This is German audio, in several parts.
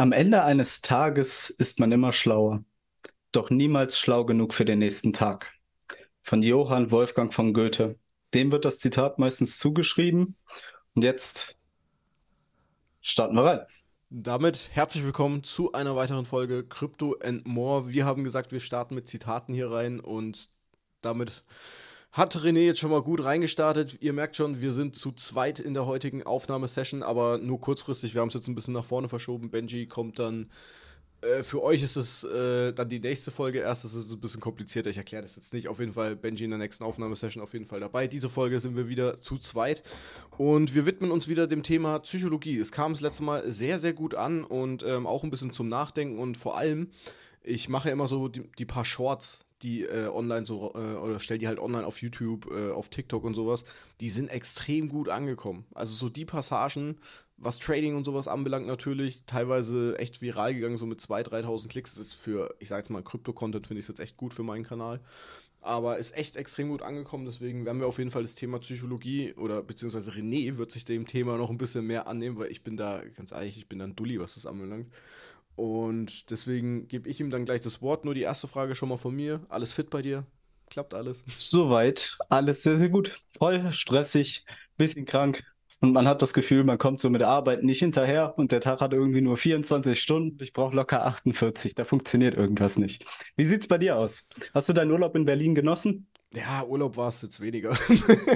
Am Ende eines Tages ist man immer schlauer, doch niemals schlau genug für den nächsten Tag. Von Johann Wolfgang von Goethe. Dem wird das Zitat meistens zugeschrieben. Und jetzt starten wir rein. Damit herzlich willkommen zu einer weiteren Folge Crypto and More. Wir haben gesagt, wir starten mit Zitaten hier rein und damit hat René jetzt schon mal gut reingestartet. Ihr merkt schon, wir sind zu zweit in der heutigen Aufnahmesession, aber nur kurzfristig. Wir haben es jetzt ein bisschen nach vorne verschoben. Benji kommt dann. Äh, für euch ist es äh, dann die nächste Folge erst. Das ist ein bisschen komplizierter. Ich erkläre das jetzt nicht. Auf jeden Fall Benji in der nächsten Aufnahmesession auf jeden Fall dabei. Diese Folge sind wir wieder zu zweit und wir widmen uns wieder dem Thema Psychologie. Es kam das letzte Mal sehr, sehr gut an und ähm, auch ein bisschen zum Nachdenken und vor allem ich mache immer so die, die, paar Shorts die äh, online so, äh, oder stell die halt online auf YouTube, äh, auf TikTok und sowas, die sind extrem gut angekommen. Also so die Passagen, was Trading und sowas anbelangt natürlich, teilweise echt viral gegangen, so mit 2.000, 3.000 Klicks. Das ist für, ich sag jetzt mal, Krypto-Content finde ich jetzt echt gut für meinen Kanal. Aber ist echt extrem gut angekommen, deswegen werden wir auf jeden Fall das Thema Psychologie oder beziehungsweise René wird sich dem Thema noch ein bisschen mehr annehmen, weil ich bin da, ganz ehrlich, ich bin da ein Dulli, was das anbelangt. Und deswegen gebe ich ihm dann gleich das Wort. Nur die erste Frage schon mal von mir. Alles fit bei dir? Klappt alles? Soweit. Alles sehr, sehr gut. Voll stressig, bisschen krank. Und man hat das Gefühl, man kommt so mit der Arbeit nicht hinterher und der Tag hat irgendwie nur 24 Stunden. Ich brauche locker 48. Da funktioniert irgendwas nicht. Wie sieht es bei dir aus? Hast du deinen Urlaub in Berlin genossen? Ja, Urlaub war es jetzt weniger.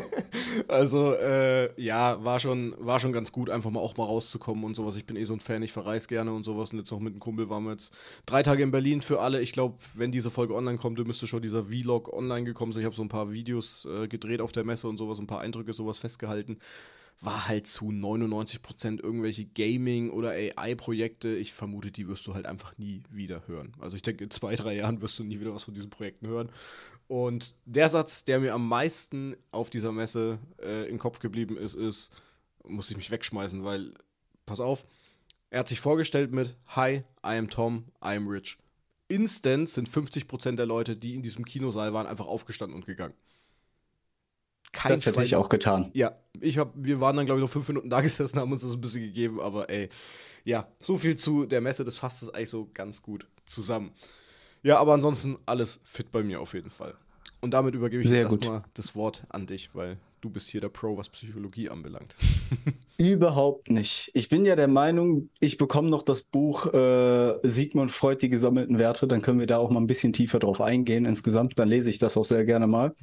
also äh, ja, war schon, war schon ganz gut, einfach mal auch mal rauszukommen und sowas. Ich bin eh so ein Fan, ich verreise gerne und sowas. Und jetzt noch mit einem Kumpel waren wir jetzt drei Tage in Berlin für alle. Ich glaube, wenn diese Folge online kommt, dann müsste schon dieser Vlog online gekommen sein. Ich habe so ein paar Videos äh, gedreht auf der Messe und sowas, ein paar Eindrücke, sowas festgehalten war halt zu 99% irgendwelche Gaming- oder AI-Projekte. Ich vermute, die wirst du halt einfach nie wieder hören. Also ich denke, in zwei, drei Jahren wirst du nie wieder was von diesen Projekten hören. Und der Satz, der mir am meisten auf dieser Messe äh, im Kopf geblieben ist, ist, muss ich mich wegschmeißen, weil, pass auf, er hat sich vorgestellt mit Hi, I am Tom, I am rich. Instant sind 50% der Leute, die in diesem Kinosaal waren, einfach aufgestanden und gegangen kein Das hätte ich auch getan. Ja, ich hab, wir waren dann, glaube ich, noch fünf Minuten da gesessen, haben uns das ein bisschen gegeben, aber ey, ja, so viel zu der Messe, das fasst es eigentlich so ganz gut zusammen. Ja, aber ansonsten alles fit bei mir auf jeden Fall. Und damit übergebe ich Sehr jetzt gut. erstmal das Wort an dich, weil du bist hier der Pro, was Psychologie anbelangt. Überhaupt nicht. Ich bin ja der Meinung, ich bekomme noch das Buch äh, Sigmund Freud, die gesammelten Werte. Dann können wir da auch mal ein bisschen tiefer drauf eingehen insgesamt. Dann lese ich das auch sehr gerne mal.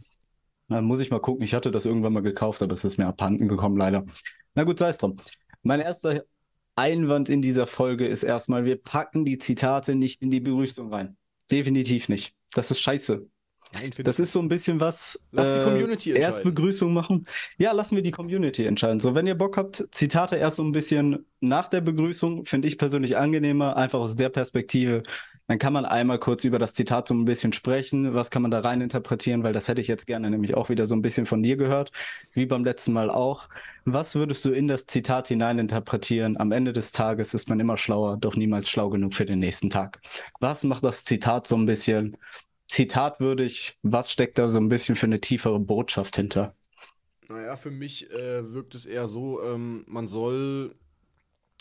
Dann muss ich mal gucken. Ich hatte das irgendwann mal gekauft, aber es ist mir abhanden gekommen, leider. Na gut, sei es drum. Mein erster Einwand in dieser Folge ist erstmal, wir packen die Zitate nicht in die Begrüßung rein. Definitiv nicht. Das ist scheiße. Nein, das ist so ein bisschen was. Lass äh, die Community entscheiden. Erst Begrüßung machen. Ja, lassen wir die Community entscheiden. So, wenn ihr Bock habt, Zitate erst so ein bisschen nach der Begrüßung, finde ich persönlich angenehmer, einfach aus der Perspektive. Dann kann man einmal kurz über das Zitat so ein bisschen sprechen. Was kann man da rein interpretieren? Weil das hätte ich jetzt gerne nämlich auch wieder so ein bisschen von dir gehört, wie beim letzten Mal auch. Was würdest du in das Zitat hinein interpretieren? Am Ende des Tages ist man immer schlauer, doch niemals schlau genug für den nächsten Tag. Was macht das Zitat so ein bisschen zitatwürdig. Was steckt da so ein bisschen für eine tiefere Botschaft hinter? Naja, für mich äh, wirkt es eher so, ähm, man soll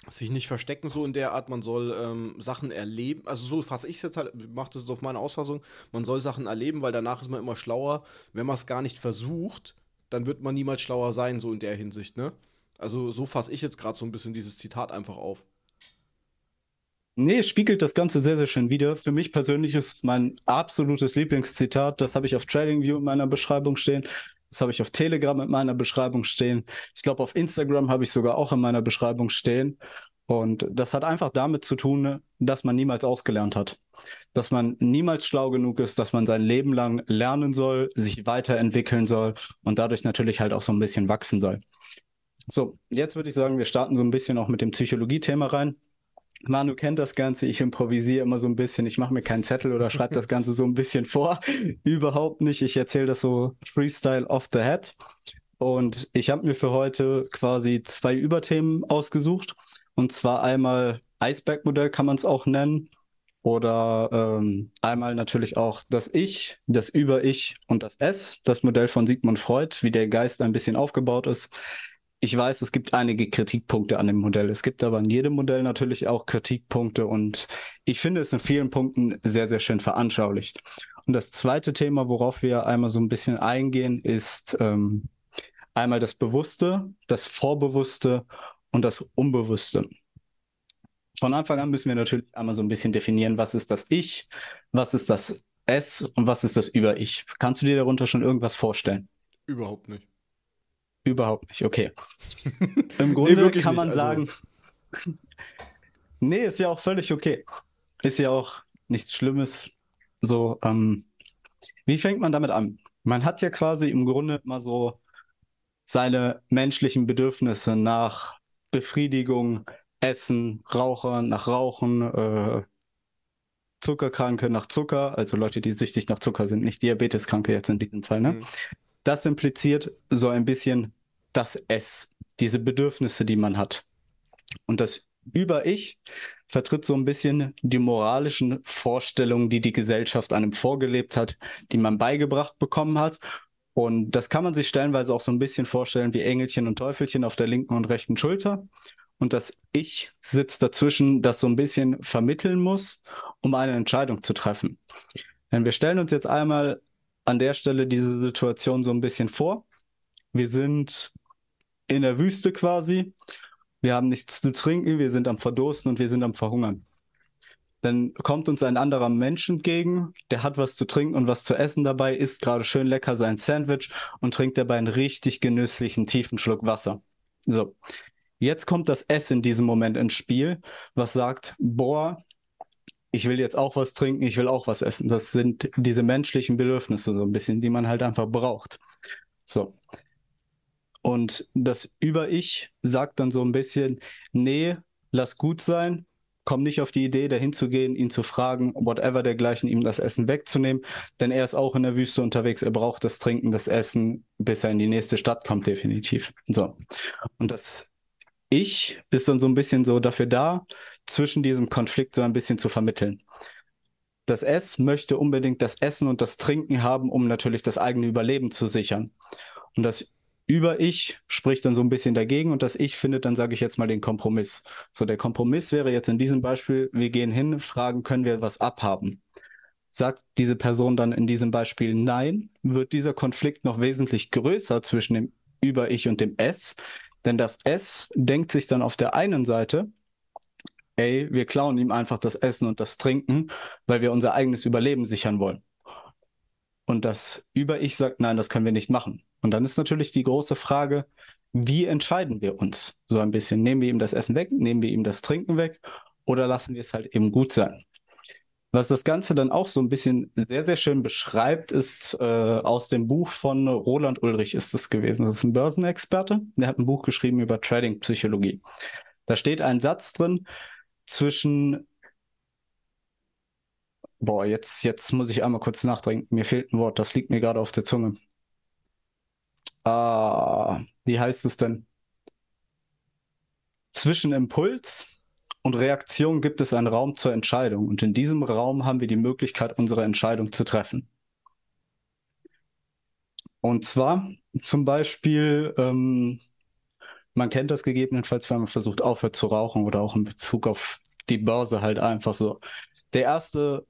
sich nicht verstecken, so in der Art, man soll ähm, Sachen erleben, also so fasse ich es jetzt halt, macht es jetzt auf meine Auffassung, man soll Sachen erleben, weil danach ist man immer schlauer. Wenn man es gar nicht versucht, dann wird man niemals schlauer sein, so in der Hinsicht, ne? Also so fasse ich jetzt gerade so ein bisschen dieses Zitat einfach auf. Nee, spiegelt das Ganze sehr, sehr schön wieder. Für mich persönlich ist mein absolutes Lieblingszitat, das habe ich auf TradingView in meiner Beschreibung stehen. Das habe ich auf Telegram in meiner Beschreibung stehen. Ich glaube, auf Instagram habe ich sogar auch in meiner Beschreibung stehen. Und das hat einfach damit zu tun, dass man niemals ausgelernt hat. Dass man niemals schlau genug ist, dass man sein Leben lang lernen soll, sich weiterentwickeln soll und dadurch natürlich halt auch so ein bisschen wachsen soll. So, jetzt würde ich sagen, wir starten so ein bisschen auch mit dem Psychologie-Thema rein. Manu kennt das Ganze, ich improvisiere immer so ein bisschen, ich mache mir keinen Zettel oder schreibe das Ganze so ein bisschen vor. Überhaupt nicht, ich erzähle das so Freestyle off the head. Und ich habe mir für heute quasi zwei Überthemen ausgesucht. Und zwar einmal Eisbergmodell kann man es auch nennen. Oder ähm, einmal natürlich auch das Ich, das Über-Ich und das S, das Modell von Sigmund Freud, wie der Geist ein bisschen aufgebaut ist ich weiß, es gibt einige Kritikpunkte an dem Modell. Es gibt aber in jedem Modell natürlich auch Kritikpunkte und ich finde es in vielen Punkten sehr, sehr schön veranschaulicht. Und das zweite Thema, worauf wir einmal so ein bisschen eingehen, ist ähm, einmal das Bewusste, das Vorbewusste und das Unbewusste. Von Anfang an müssen wir natürlich einmal so ein bisschen definieren, was ist das Ich, was ist das Es und was ist das Über-Ich. Kannst du dir darunter schon irgendwas vorstellen? Überhaupt nicht. Überhaupt nicht, okay. Im Grunde nee, kann man nicht, also... sagen, nee, ist ja auch völlig okay. Ist ja auch nichts Schlimmes. So, ähm, wie fängt man damit an? Man hat ja quasi im Grunde mal so seine menschlichen Bedürfnisse nach Befriedigung, Essen, Raucher, nach Rauchen, äh, Zuckerkranke nach Zucker, also Leute, die süchtig nach Zucker sind, nicht Diabeteskranke jetzt in diesem Fall, ne? Mhm. Das impliziert so ein bisschen das Es, diese Bedürfnisse, die man hat. Und das Über-Ich vertritt so ein bisschen die moralischen Vorstellungen, die die Gesellschaft einem vorgelebt hat, die man beigebracht bekommen hat. Und das kann man sich stellenweise auch so ein bisschen vorstellen wie Engelchen und Teufelchen auf der linken und rechten Schulter. Und das Ich sitzt dazwischen, das so ein bisschen vermitteln muss, um eine Entscheidung zu treffen. Denn wir stellen uns jetzt einmal an der Stelle diese Situation so ein bisschen vor. Wir sind in der Wüste quasi. Wir haben nichts zu trinken, wir sind am Verdursten und wir sind am Verhungern. Dann kommt uns ein anderer Mensch entgegen, der hat was zu trinken und was zu essen dabei, isst gerade schön lecker sein Sandwich und trinkt dabei einen richtig genüsslichen tiefen Schluck Wasser. So. Jetzt kommt das S in diesem Moment ins Spiel, was sagt, boah, ich will jetzt auch was trinken, ich will auch was essen. Das sind diese menschlichen Bedürfnisse so ein bisschen, die man halt einfach braucht. So. Und das Über-Ich sagt dann so ein bisschen, nee, lass gut sein, komm nicht auf die Idee, dahin zu gehen, ihn zu fragen, whatever dergleichen, ihm das Essen wegzunehmen, denn er ist auch in der Wüste unterwegs, er braucht das Trinken, das Essen, bis er in die nächste Stadt kommt, definitiv. So. Und das Ich ist dann so ein bisschen so dafür da, zwischen diesem Konflikt so ein bisschen zu vermitteln. Das S möchte unbedingt das Essen und das Trinken haben, um natürlich das eigene Überleben zu sichern. Und das Über-Ich spricht dann so ein bisschen dagegen und das Ich findet dann, sage ich jetzt mal, den Kompromiss. So, der Kompromiss wäre jetzt in diesem Beispiel, wir gehen hin, fragen, können wir was abhaben? Sagt diese Person dann in diesem Beispiel Nein, wird dieser Konflikt noch wesentlich größer zwischen dem Über-Ich und dem S, denn das S denkt sich dann auf der einen Seite, ey, wir klauen ihm einfach das Essen und das Trinken, weil wir unser eigenes Überleben sichern wollen. Und das Über-Ich sagt, nein, das können wir nicht machen. Und dann ist natürlich die große Frage, wie entscheiden wir uns? So ein bisschen, nehmen wir ihm das Essen weg, nehmen wir ihm das Trinken weg oder lassen wir es halt eben gut sein? Was das Ganze dann auch so ein bisschen sehr, sehr schön beschreibt, ist äh, aus dem Buch von Roland Ulrich ist es gewesen. Das ist ein Börsenexperte. Der hat ein Buch geschrieben über Trading-Psychologie. Da steht ein Satz drin, zwischen Boah, jetzt, jetzt muss ich einmal kurz nachdenken. Mir fehlt ein Wort, das liegt mir gerade auf der Zunge. Ah, wie heißt es denn? Zwischen Impuls und Reaktion gibt es einen Raum zur Entscheidung. Und in diesem Raum haben wir die Möglichkeit, unsere Entscheidung zu treffen. Und zwar zum Beispiel, ähm, man kennt das gegebenenfalls, wenn man versucht, aufhört zu rauchen oder auch in Bezug auf die Börse halt einfach so. Der erste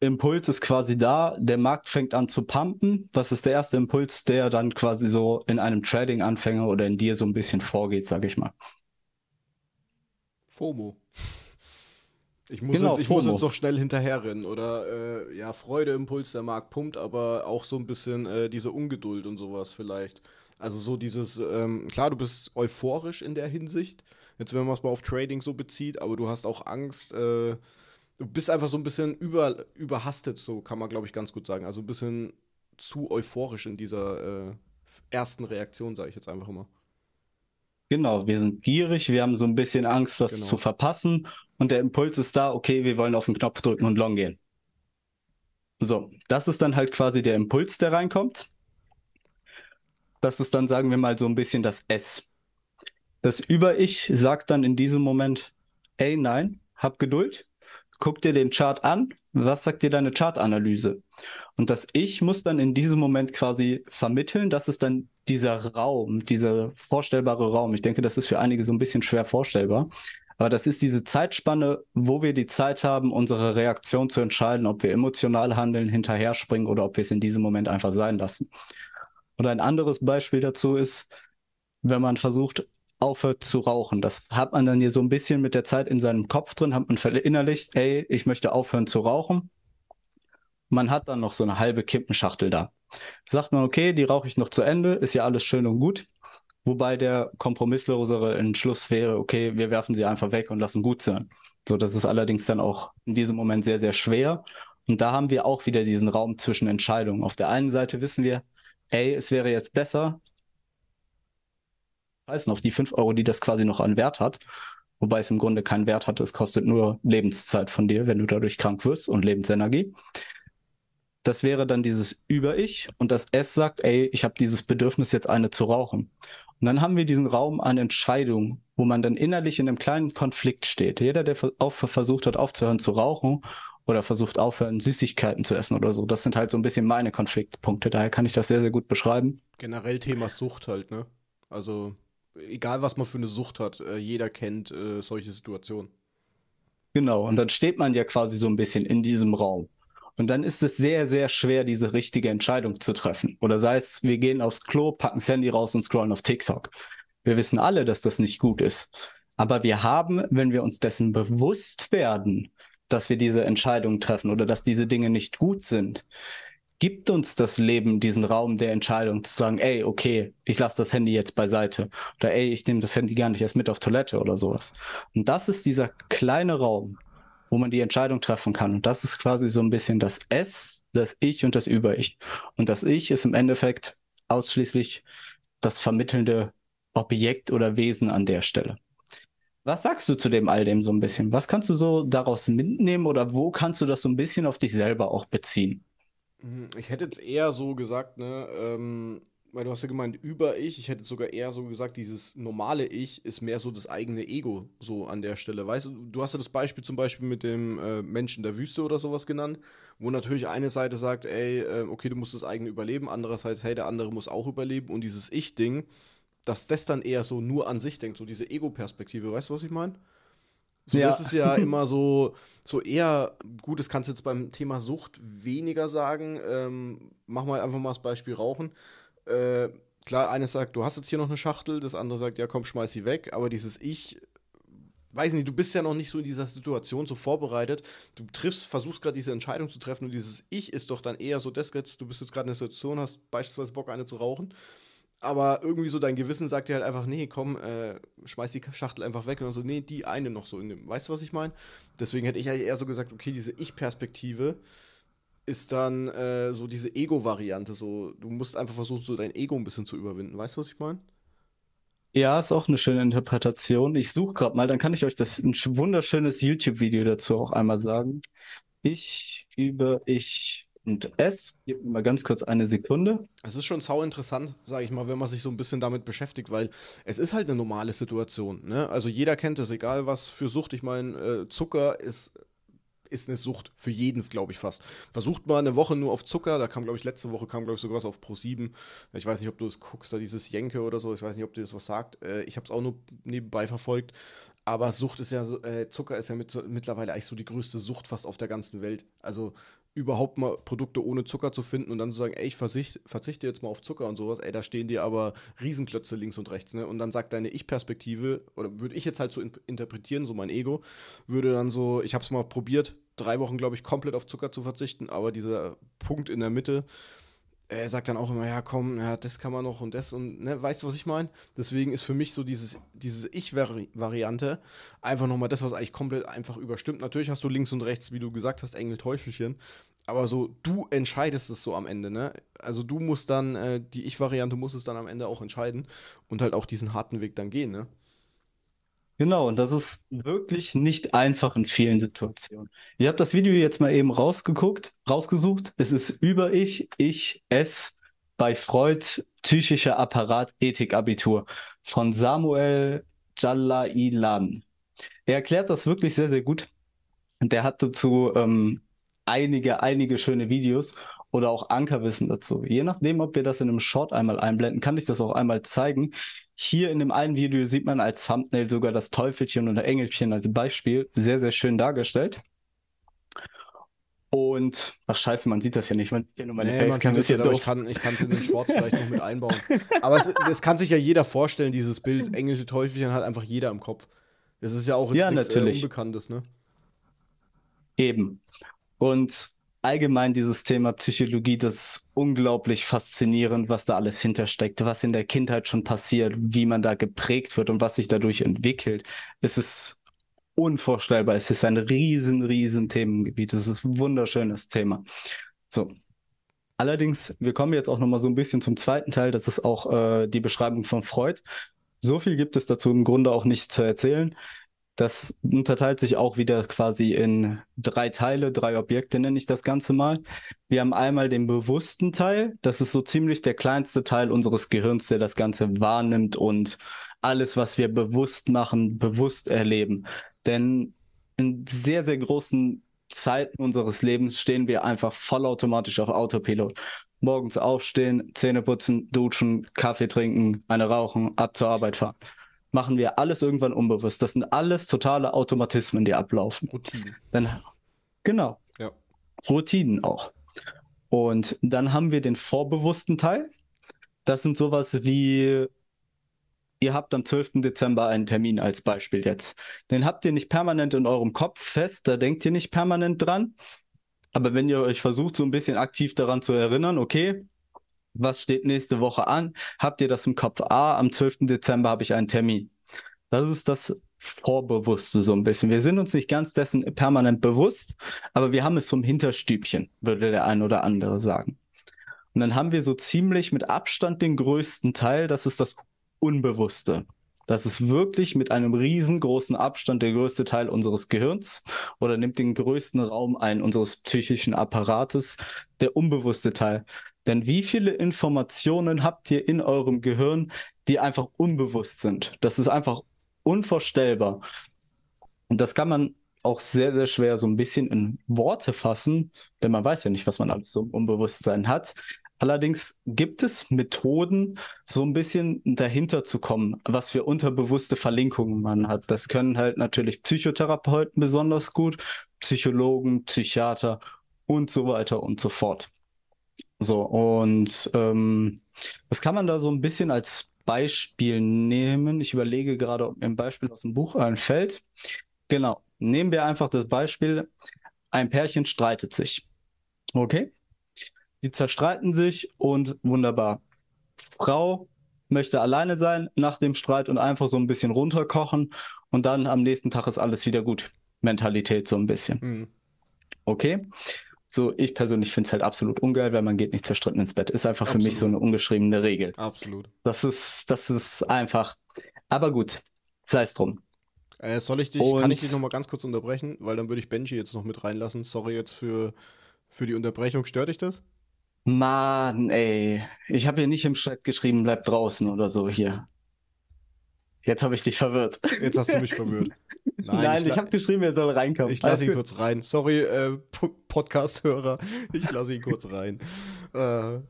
Impuls ist quasi da, der Markt fängt an zu pumpen. Das ist der erste Impuls, der dann quasi so in einem Trading-Anfänger oder in dir so ein bisschen vorgeht, sag ich mal. FOMO. Ich muss, genau, jetzt, ich FOMO. muss jetzt doch schnell hinterherrennen oder äh, ja, Freude, Impuls, der Markt pumpt, aber auch so ein bisschen äh, diese Ungeduld und sowas vielleicht. Also so dieses, ähm, klar, du bist euphorisch in der Hinsicht, jetzt wenn man es mal auf Trading so bezieht, aber du hast auch Angst, äh, du bist einfach so ein bisschen über, überhastet, so kann man, glaube ich, ganz gut sagen. Also ein bisschen zu euphorisch in dieser äh, ersten Reaktion, sage ich jetzt einfach immer. Genau, wir sind gierig, wir haben so ein bisschen Angst, was genau. zu verpassen und der Impuls ist da, okay, wir wollen auf den Knopf drücken und long gehen. So, das ist dann halt quasi der Impuls, der reinkommt das ist dann, sagen wir mal, so ein bisschen das S. Das Über-Ich sagt dann in diesem Moment, ey, nein, hab Geduld, guck dir den Chart an, was sagt dir deine Chartanalyse? Und das Ich muss dann in diesem Moment quasi vermitteln, das ist dann dieser Raum, dieser vorstellbare Raum. Ich denke, das ist für einige so ein bisschen schwer vorstellbar. Aber das ist diese Zeitspanne, wo wir die Zeit haben, unsere Reaktion zu entscheiden, ob wir emotional handeln, hinterher springen oder ob wir es in diesem Moment einfach sein lassen. Und ein anderes Beispiel dazu ist, wenn man versucht, aufhört zu rauchen. Das hat man dann hier so ein bisschen mit der Zeit in seinem Kopf drin, hat man verinnerlicht, ey, ich möchte aufhören zu rauchen. Man hat dann noch so eine halbe Kippenschachtel da. Sagt man, okay, die rauche ich noch zu Ende, ist ja alles schön und gut. Wobei der kompromisslosere Entschluss wäre, okay, wir werfen sie einfach weg und lassen gut sein. So, das ist allerdings dann auch in diesem Moment sehr, sehr schwer. Und da haben wir auch wieder diesen Raum zwischen Entscheidungen. Auf der einen Seite wissen wir, ey, es wäre jetzt besser, scheißen auf die 5 Euro, die das quasi noch an Wert hat. Wobei es im Grunde keinen Wert hat, es kostet nur Lebenszeit von dir, wenn du dadurch krank wirst und Lebensenergie. Das wäre dann dieses Über-Ich und das S sagt, ey, ich habe dieses Bedürfnis jetzt eine zu rauchen. Und dann haben wir diesen Raum an Entscheidungen, wo man dann innerlich in einem kleinen Konflikt steht. Jeder, der versucht hat, aufzuhören zu rauchen oder versucht aufhören, Süßigkeiten zu essen oder so. Das sind halt so ein bisschen meine Konfliktpunkte. Daher kann ich das sehr, sehr gut beschreiben. Generell Thema Sucht halt, ne? Also, egal was man für eine Sucht hat, äh, jeder kennt äh, solche Situationen. Genau, und dann steht man ja quasi so ein bisschen in diesem Raum. Und dann ist es sehr, sehr schwer, diese richtige Entscheidung zu treffen. Oder sei es, wir gehen aufs Klo, packen das Handy raus und scrollen auf TikTok. Wir wissen alle, dass das nicht gut ist. Aber wir haben, wenn wir uns dessen bewusst werden, dass wir diese Entscheidung treffen oder dass diese Dinge nicht gut sind, gibt uns das Leben diesen Raum der Entscheidung zu sagen, ey, okay, ich lasse das Handy jetzt beiseite oder ey, ich nehme das Handy gar nicht erst mit auf Toilette oder sowas. Und das ist dieser kleine Raum, wo man die Entscheidung treffen kann. Und das ist quasi so ein bisschen das S, das Ich und das Über-Ich. Und das Ich ist im Endeffekt ausschließlich das vermittelnde Objekt oder Wesen an der Stelle. Was sagst du zu dem all dem so ein bisschen? Was kannst du so daraus mitnehmen oder wo kannst du das so ein bisschen auf dich selber auch beziehen? Hm, ich hätte jetzt eher so gesagt, ne, ähm, weil du hast ja gemeint über ich, ich hätte sogar eher so gesagt, dieses normale Ich ist mehr so das eigene Ego so an der Stelle. Weißt du, du hast ja das Beispiel zum Beispiel mit dem äh, Menschen der Wüste oder sowas genannt, wo natürlich eine Seite sagt, ey, äh, okay, du musst das eigene überleben, andererseits, hey, der andere muss auch überleben und dieses Ich-Ding dass das dann eher so nur an sich denkt, so diese Ego-Perspektive, weißt du, was ich meine? So, ja. Das ist ja immer so, so eher, gut, das kannst du jetzt beim Thema Sucht weniger sagen. Ähm, mach mal einfach mal das Beispiel Rauchen. Äh, klar, eines sagt, du hast jetzt hier noch eine Schachtel, das andere sagt, ja komm, schmeiß sie weg. Aber dieses Ich, weiß nicht, du bist ja noch nicht so in dieser Situation so vorbereitet. Du triffst, versuchst gerade diese Entscheidung zu treffen und dieses Ich ist doch dann eher so, das jetzt, du bist jetzt gerade in der Situation, hast beispielsweise Bock, eine zu rauchen aber irgendwie so dein Gewissen sagt dir halt einfach, nee, komm, äh, schmeiß die Schachtel einfach weg. Und dann so, nee, die eine noch so. Dem, weißt du, was ich meine? Deswegen hätte ich halt eher so gesagt, okay, diese Ich-Perspektive ist dann äh, so diese Ego-Variante. So, du musst einfach versuchen, so dein Ego ein bisschen zu überwinden. Weißt du, was ich meine? Ja, ist auch eine schöne Interpretation. Ich suche gerade mal, dann kann ich euch das ein wunderschönes YouTube-Video dazu auch einmal sagen. Ich über ich und S. Gib mir mal ganz kurz eine Sekunde. Es ist schon sau interessant, sage ich mal, wenn man sich so ein bisschen damit beschäftigt, weil es ist halt eine normale Situation. Ne? Also jeder kennt es, egal was für Sucht. Ich meine, äh, Zucker ist ist eine Sucht für jeden, glaube ich fast. Versucht mal eine Woche nur auf Zucker, da kam glaube ich letzte Woche kam glaube ich sogar was auf Pro 7. Ich weiß nicht, ob du es guckst, da dieses Jenke oder so, ich weiß nicht, ob dir das was sagt. Äh, ich habe es auch nur nebenbei verfolgt, aber Sucht ist ja äh, Zucker ist ja mit, mittlerweile eigentlich so die größte Sucht fast auf der ganzen Welt. Also überhaupt mal Produkte ohne Zucker zu finden und dann zu sagen, ey, ich verzichte, jetzt mal auf Zucker und sowas, ey, da stehen dir aber Riesenklötze links und rechts, ne? Und dann sagt deine Ich-Perspektive, oder würde ich jetzt halt so in interpretieren, so mein Ego, würde dann so, ich habe es mal probiert, drei Wochen, glaube ich, komplett auf Zucker zu verzichten, aber dieser Punkt in der Mitte, er sagt dann auch immer, ja komm, ja, das kann man noch und das und ne, weißt du, was ich meine? Deswegen ist für mich so dieses, diese Ich-Variante einfach nochmal das, was eigentlich komplett einfach überstimmt. Natürlich hast du links und rechts, wie du gesagt hast, Engel Teufelchen, aber so, du entscheidest es so am Ende, ne? Also du musst dann, äh, die Ich-Variante muss es dann am Ende auch entscheiden und halt auch diesen harten Weg dann gehen, ne? Genau, und das ist wirklich nicht einfach in vielen Situationen. Ich habe das Video jetzt mal eben rausgeguckt, rausgesucht. Es ist über ich, ich, es bei Freud psychischer Apparat Ethik Abitur von Samuel Jalailan. Er erklärt das wirklich sehr, sehr gut. Der hat dazu ähm, einige, einige schöne Videos oder auch Ankerwissen dazu. Je nachdem, ob wir das in einem Short einmal einblenden, kann ich das auch einmal zeigen. Hier in dem einen Video sieht man als Thumbnail sogar das Teufelchen oder Engelchen als Beispiel. Sehr, sehr schön dargestellt. Und ach scheiße, man sieht das ja nicht. Man sieht ja nur meine nee, Facecam. Man ja, ich kann ich es in den Shorts vielleicht noch mit einbauen. Aber es, es, kann sich ja jeder vorstellen, dieses Bild englische Teufelchen hat einfach jeder im Kopf. Das ist ja auch jetzt ja, nichts äh, Unbekanntes, ne? Eben. Und allgemein dieses Thema Psychologie, das ist unglaublich faszinierend, was da alles hintersteckt, was in der Kindheit schon passiert, wie man da geprägt wird und was sich dadurch entwickelt. Es ist unvorstellbar. Es ist ein riesen, riesen Themengebiet. Es ist ein wunderschönes Thema. So. Allerdings, wir kommen jetzt auch nochmal so ein bisschen zum zweiten Teil. Das ist auch äh, die Beschreibung von Freud. So viel gibt es dazu im Grunde auch nicht zu erzählen. Das unterteilt sich auch wieder quasi in drei Teile, drei Objekte nenne ich das Ganze mal. Wir haben einmal den bewussten Teil, das ist so ziemlich der kleinste Teil unseres Gehirns, der das Ganze wahrnimmt und alles, was wir bewusst machen, bewusst erleben. Denn in sehr, sehr großen Zeiten unseres Lebens stehen wir einfach vollautomatisch auf Autopilot. Morgens aufstehen, Zähne putzen, duschen, Kaffee trinken, eine rauchen, ab zur Arbeit fahren machen wir alles irgendwann unbewusst. Das sind alles totale Automatismen, die ablaufen. Routinen. Dann, genau. Ja. Routinen auch. Und dann haben wir den vorbewussten Teil. Das sind sowas wie, ihr habt am 12. Dezember einen Termin als Beispiel jetzt. Den habt ihr nicht permanent in eurem Kopf fest, da denkt ihr nicht permanent dran. Aber wenn ihr euch versucht, so ein bisschen aktiv daran zu erinnern, okay, was steht nächste Woche an? Habt ihr das im Kopf? Ah, am 12. Dezember habe ich einen Termin. Das ist das Vorbewusste so ein bisschen. Wir sind uns nicht ganz dessen permanent bewusst, aber wir haben es zum Hinterstübchen, würde der ein oder andere sagen. Und dann haben wir so ziemlich mit Abstand den größten Teil, das ist das Unbewusste. Das ist wirklich mit einem riesengroßen Abstand der größte Teil unseres Gehirns oder nimmt den größten Raum ein unseres psychischen Apparates, der unbewusste Teil. Denn wie viele Informationen habt ihr in eurem Gehirn, die einfach unbewusst sind? Das ist einfach unvorstellbar. Und das kann man auch sehr, sehr schwer so ein bisschen in Worte fassen, denn man weiß ja nicht, was man alles so im Unbewusstsein hat. Allerdings gibt es Methoden, so ein bisschen dahinter zu kommen, was für unterbewusste Verlinkungen man hat. Das können halt natürlich Psychotherapeuten besonders gut, Psychologen, Psychiater und so weiter und so fort. So, und ähm, das kann man da so ein bisschen als Beispiel nehmen. Ich überlege gerade, ob mir ein Beispiel aus dem Buch einfällt. Genau, nehmen wir einfach das Beispiel, ein Pärchen streitet sich. Okay? Sie zerstreiten sich und wunderbar. Frau möchte alleine sein nach dem Streit und einfach so ein bisschen runterkochen und dann am nächsten Tag ist alles wieder gut. Mentalität so ein bisschen. Mhm. Okay? So, ich persönlich finde es halt absolut ungeil, weil man geht nicht zerstritten ins Bett. Ist einfach absolut. für mich so eine ungeschriebene Regel. Absolut. Das ist, das ist einfach. Aber gut, sei es drum. Äh, soll ich dich, Und kann ich dich nochmal ganz kurz unterbrechen? Weil dann würde ich Benji jetzt noch mit reinlassen. Sorry jetzt für, für die Unterbrechung. Stört dich das? Mann, ey. Ich habe hier nicht im Chat geschrieben, bleib draußen oder so hier. Jetzt habe ich dich verwirrt. Jetzt hast du mich verwirrt. Nein, Nein ich, ich habe geschrieben, er soll reinkommen. Ich lasse ihn kurz rein. Sorry, äh, Podcast-Hörer. Ich lasse ihn kurz rein. Äh,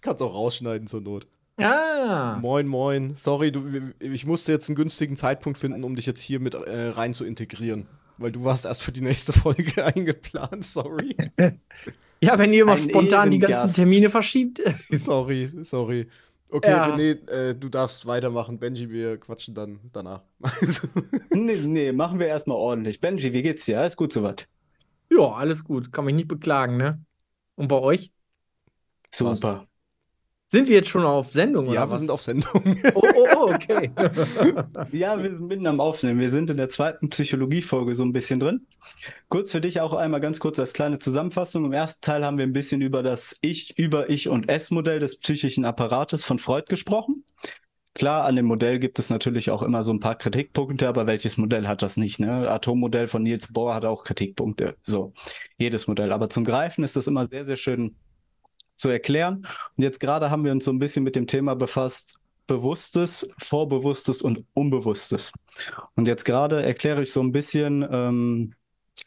kannst auch rausschneiden zur Not. Ah. Moin, moin. Sorry, du, ich musste jetzt einen günstigen Zeitpunkt finden, um dich jetzt hier mit äh, rein zu integrieren. Weil du warst erst für die nächste Folge eingeplant, sorry. ja, wenn ihr mal spontan Ehrengast. die ganzen Termine verschiebt. sorry, sorry. Okay, ja. René, äh, du darfst weitermachen. Benji, wir quatschen dann danach. nee, nee, machen wir erstmal ordentlich. Benji, wie geht's dir? Alles gut soweit? Ja, alles gut. Kann mich nicht beklagen, ne? Und bei euch? Super. Sind wir jetzt schon auf Sendung? Ja, wir was? sind auf Sendung. Oh, oh, oh okay. ja, wir sind mitten am Aufnehmen. Wir sind in der zweiten Psychologie-Folge so ein bisschen drin. Kurz für dich auch einmal ganz kurz als kleine Zusammenfassung. Im ersten Teil haben wir ein bisschen über das Ich, Über Ich und S-Modell des psychischen Apparates von Freud gesprochen. Klar, an dem Modell gibt es natürlich auch immer so ein paar Kritikpunkte, aber welches Modell hat das nicht? Ne? Atommodell von Niels Bohr hat auch Kritikpunkte. So, jedes Modell. Aber zum Greifen ist das immer sehr, sehr schön zu erklären. Und jetzt gerade haben wir uns so ein bisschen mit dem Thema befasst, Bewusstes, Vorbewusstes und Unbewusstes. Und jetzt gerade erkläre ich so ein bisschen ähm,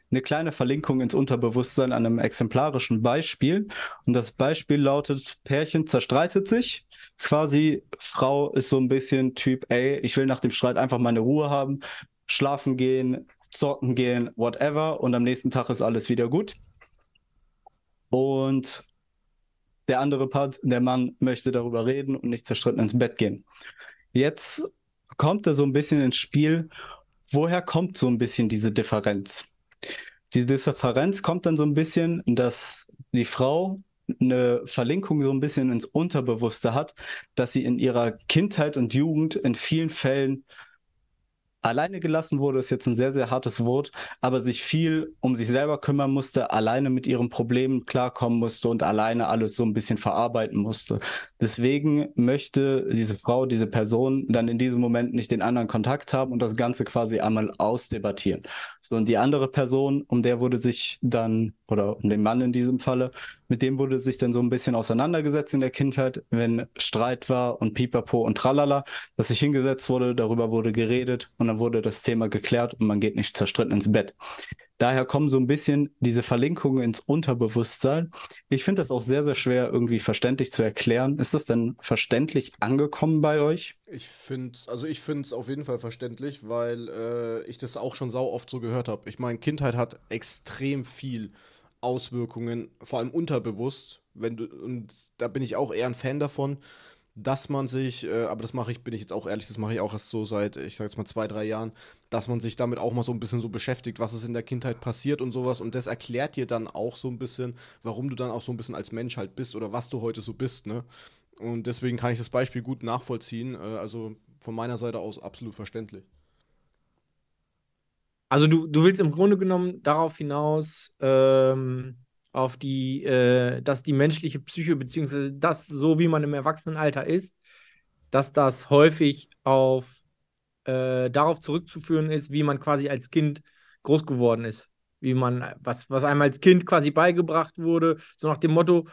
eine kleine Verlinkung ins Unterbewusstsein an einem exemplarischen Beispiel. Und das Beispiel lautet, Pärchen zerstreitet sich. Quasi, Frau ist so ein bisschen Typ, ey, ich will nach dem Streit einfach meine Ruhe haben, schlafen gehen, zocken gehen, whatever. Und am nächsten Tag ist alles wieder gut. Und der andere Part, der Mann möchte darüber reden und nicht zerstritten ins Bett gehen. Jetzt kommt da so ein bisschen ins Spiel. Woher kommt so ein bisschen diese Differenz? Diese Differenz kommt dann so ein bisschen, dass die Frau eine Verlinkung so ein bisschen ins Unterbewusste hat, dass sie in ihrer Kindheit und Jugend in vielen Fällen alleine gelassen wurde, ist jetzt ein sehr, sehr hartes Wort, aber sich viel um sich selber kümmern musste, alleine mit ihren Problemen klarkommen musste und alleine alles so ein bisschen verarbeiten musste. Deswegen möchte diese Frau, diese Person dann in diesem Moment nicht den anderen Kontakt haben und das Ganze quasi einmal ausdebattieren. So, und die andere Person, um der wurde sich dann oder den Mann in diesem Falle, mit dem wurde sich dann so ein bisschen auseinandergesetzt in der Kindheit, wenn Streit war und Pipapo und Tralala, dass sich hingesetzt wurde, darüber wurde geredet und dann wurde das Thema geklärt und man geht nicht zerstritten ins Bett. Daher kommen so ein bisschen diese Verlinkungen ins Unterbewusstsein. Ich finde das auch sehr, sehr schwer irgendwie verständlich zu erklären. Ist das denn verständlich angekommen bei euch? Ich finde also es auf jeden Fall verständlich, weil äh, ich das auch schon sau oft so gehört habe. Ich meine, Kindheit hat extrem viel Auswirkungen, vor allem unterbewusst, wenn du, und da bin ich auch eher ein Fan davon, dass man sich, äh, aber das mache ich, bin ich jetzt auch ehrlich, das mache ich auch erst so seit, ich sage jetzt mal zwei, drei Jahren, dass man sich damit auch mal so ein bisschen so beschäftigt, was ist in der Kindheit passiert und sowas. Und das erklärt dir dann auch so ein bisschen, warum du dann auch so ein bisschen als Mensch halt bist oder was du heute so bist, ne? Und deswegen kann ich das Beispiel gut nachvollziehen. Äh, also von meiner Seite aus absolut verständlich. Also du, du willst im Grunde genommen darauf hinaus, ähm, auf die, äh, dass die menschliche Psyche, beziehungsweise das, so wie man im Erwachsenenalter ist, dass das häufig auf äh, darauf zurückzuführen ist, wie man quasi als Kind groß geworden ist. Wie man, was, was einem als Kind quasi beigebracht wurde, so nach dem Motto,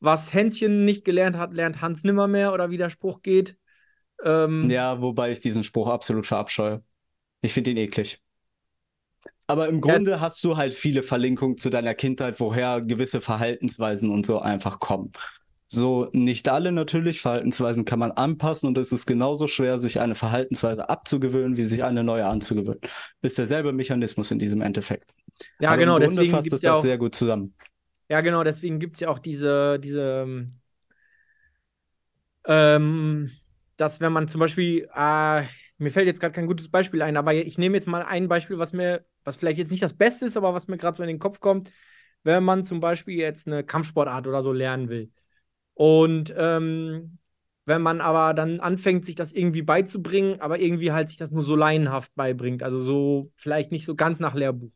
was Händchen nicht gelernt hat, lernt Hans nimmer mehr oder wie der Spruch geht. Ähm, ja, wobei ich diesen Spruch absolut verabscheue. Ich finde ihn eklig. Aber im Grunde ja. hast du halt viele Verlinkungen zu deiner Kindheit, woher gewisse Verhaltensweisen und so einfach kommen. So, nicht alle natürlich. Verhaltensweisen kann man anpassen und es ist genauso schwer, sich eine Verhaltensweise abzugewöhnen, wie sich eine neue anzugewöhnen. Ist derselbe Mechanismus in diesem Endeffekt. Ja, Aber genau. Im Grunde deswegen fasst es ja das auch, sehr gut zusammen. Ja, genau. Deswegen gibt es ja auch diese, diese, ähm, ähm, dass wenn man zum Beispiel, äh, mir fällt jetzt gerade kein gutes Beispiel ein, aber ich nehme jetzt mal ein Beispiel, was mir, was vielleicht jetzt nicht das Beste ist, aber was mir gerade so in den Kopf kommt, wenn man zum Beispiel jetzt eine Kampfsportart oder so lernen will. Und ähm, wenn man aber dann anfängt, sich das irgendwie beizubringen, aber irgendwie halt sich das nur so laienhaft beibringt, also so vielleicht nicht so ganz nach Lehrbuch.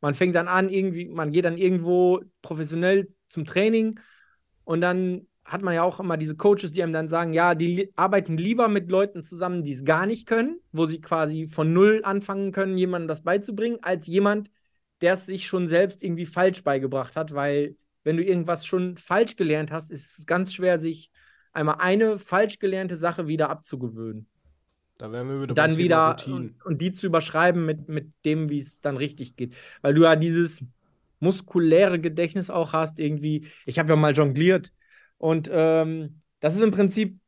Man fängt dann an, irgendwie, man geht dann irgendwo professionell zum Training und dann hat man ja auch immer diese Coaches, die einem dann sagen, ja, die arbeiten lieber mit Leuten zusammen, die es gar nicht können, wo sie quasi von null anfangen können, jemandem das beizubringen, als jemand, der es sich schon selbst irgendwie falsch beigebracht hat, weil wenn du irgendwas schon falsch gelernt hast, ist es ganz schwer, sich einmal eine falsch gelernte Sache wieder abzugewöhnen. Da wären wir wieder dann wieder und, und, die zu überschreiben mit, mit dem, wie es dann richtig geht. Weil du ja dieses muskuläre Gedächtnis auch hast, irgendwie, ich habe ja mal jongliert, und ähm, das ist im Prinzip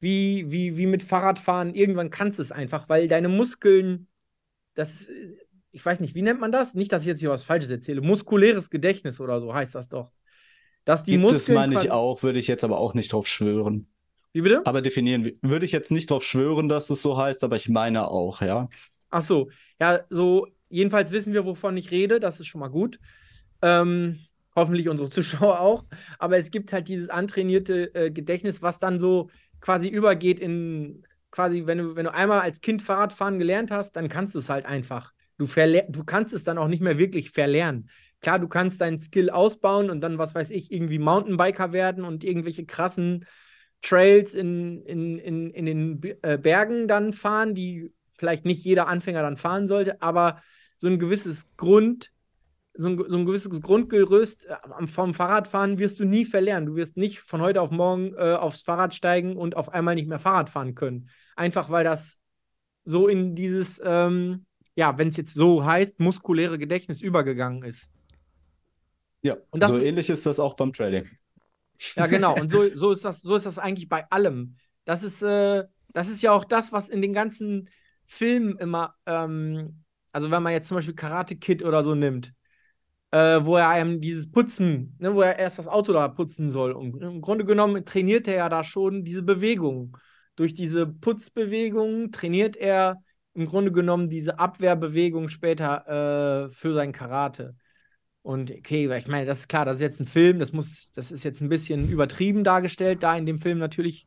wie, wie, wie mit Fahrradfahren. Irgendwann kannst du es einfach, weil deine Muskeln, das, ich weiß nicht, wie nennt man das? Nicht, dass ich jetzt hier was Falsches erzähle. Muskuläres Gedächtnis oder so heißt das doch. Dass die Gibt Muskeln. Das meine ich auch, würde ich jetzt aber auch nicht drauf schwören. Wie bitte? Aber definieren, würde ich jetzt nicht drauf schwören, dass es das so heißt, aber ich meine auch, ja. Ach so, ja, so, jedenfalls wissen wir, wovon ich rede, das ist schon mal gut. Ähm, hoffentlich unsere Zuschauer auch. Aber es gibt halt dieses antrainierte äh, Gedächtnis, was dann so quasi übergeht in quasi, wenn du, wenn du einmal als Kind Fahrradfahren gelernt hast, dann kannst du es halt einfach. Du, du kannst es dann auch nicht mehr wirklich verlernen. Klar, du kannst deinen Skill ausbauen und dann, was weiß ich, irgendwie Mountainbiker werden und irgendwelche krassen Trails in, in, in, in den äh, Bergen dann fahren, die vielleicht nicht jeder Anfänger dann fahren sollte, aber so ein gewisses Grund, so ein, so ein gewisses Grundgerüst äh, vom Fahrradfahren wirst du nie verlernen. Du wirst nicht von heute auf morgen äh, aufs Fahrrad steigen und auf einmal nicht mehr Fahrrad fahren können. Einfach weil das so in dieses, ähm, ja, wenn es jetzt so heißt, muskuläre Gedächtnis übergegangen ist. Ja, und so ist, ähnlich ist das auch beim Trading. Ja, genau. Und so, so, ist, das, so ist das eigentlich bei allem. Das ist, äh, das ist ja auch das, was in den ganzen Filmen immer, ähm, also wenn man jetzt zum Beispiel Karate Kid oder so nimmt, äh, wo er einem dieses Putzen, ne, wo er erst das Auto da putzen soll. Und im Grunde genommen trainiert er ja da schon diese Bewegung. Durch diese Putzbewegung trainiert er im Grunde genommen diese Abwehrbewegung später äh, für sein Karate. Und okay, weil ich meine, das ist klar, das ist jetzt ein Film, das muss, das ist jetzt ein bisschen übertrieben dargestellt, da in dem Film natürlich.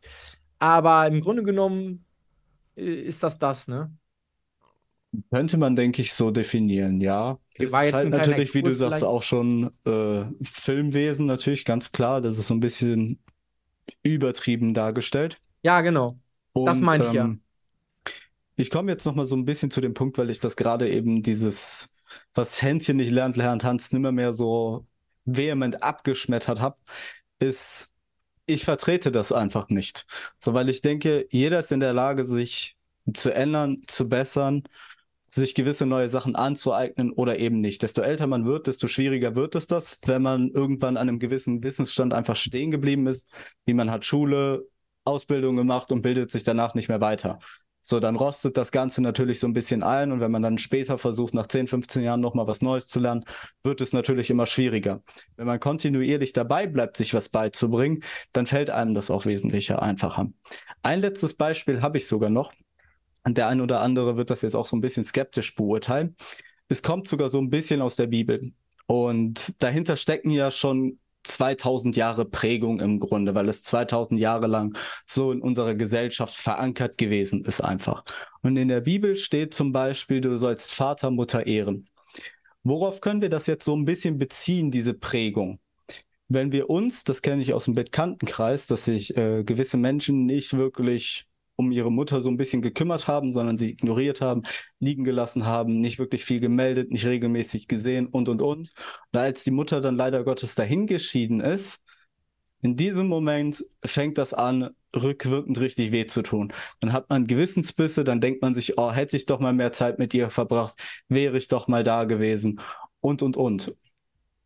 Aber im Grunde genommen äh, ist das das, ne? Könnte man, denke ich, so definieren, ja. Das ist halt natürlich, wie du sagst, vielleicht? auch schon äh, Filmwesen, natürlich, ganz klar. Das ist so ein bisschen übertrieben dargestellt. Ja, genau. Und, das meinte ich ja. Ähm, ich komme jetzt nochmal so ein bisschen zu dem Punkt, weil ich das gerade eben dieses, was Händchen nicht lernt, lernt Hans mehr so vehement abgeschmettert habe, ist, ich vertrete das einfach nicht. So, weil ich denke, jeder ist in der Lage, sich zu ändern, zu bessern sich gewisse neue Sachen anzueignen oder eben nicht. Desto älter man wird, desto schwieriger wird es das, wenn man irgendwann an einem gewissen Wissensstand einfach stehen geblieben ist, wie man hat Schule, Ausbildung gemacht und bildet sich danach nicht mehr weiter. So, dann rostet das Ganze natürlich so ein bisschen ein und wenn man dann später versucht, nach 10, 15 Jahren nochmal was Neues zu lernen, wird es natürlich immer schwieriger. Wenn man kontinuierlich dabei bleibt, sich was beizubringen, dann fällt einem das auch wesentlich einfacher. Ein letztes Beispiel habe ich sogar noch der ein oder andere wird das jetzt auch so ein bisschen skeptisch beurteilen. Es kommt sogar so ein bisschen aus der Bibel. Und dahinter stecken ja schon 2000 Jahre Prägung im Grunde, weil es 2000 Jahre lang so in unserer Gesellschaft verankert gewesen ist einfach. Und in der Bibel steht zum Beispiel, du sollst Vater, Mutter ehren. Worauf können wir das jetzt so ein bisschen beziehen, diese Prägung? Wenn wir uns, das kenne ich aus dem Bekanntenkreis, dass sich äh, gewisse Menschen nicht wirklich um ihre Mutter so ein bisschen gekümmert haben, sondern sie ignoriert haben, liegen gelassen haben, nicht wirklich viel gemeldet, nicht regelmäßig gesehen und und und. Und als die Mutter dann leider Gottes dahingeschieden ist, in diesem Moment fängt das an, rückwirkend richtig weh zu tun. Dann hat man Gewissensbisse, dann denkt man sich, oh, hätte ich doch mal mehr Zeit mit ihr verbracht, wäre ich doch mal da gewesen und und und.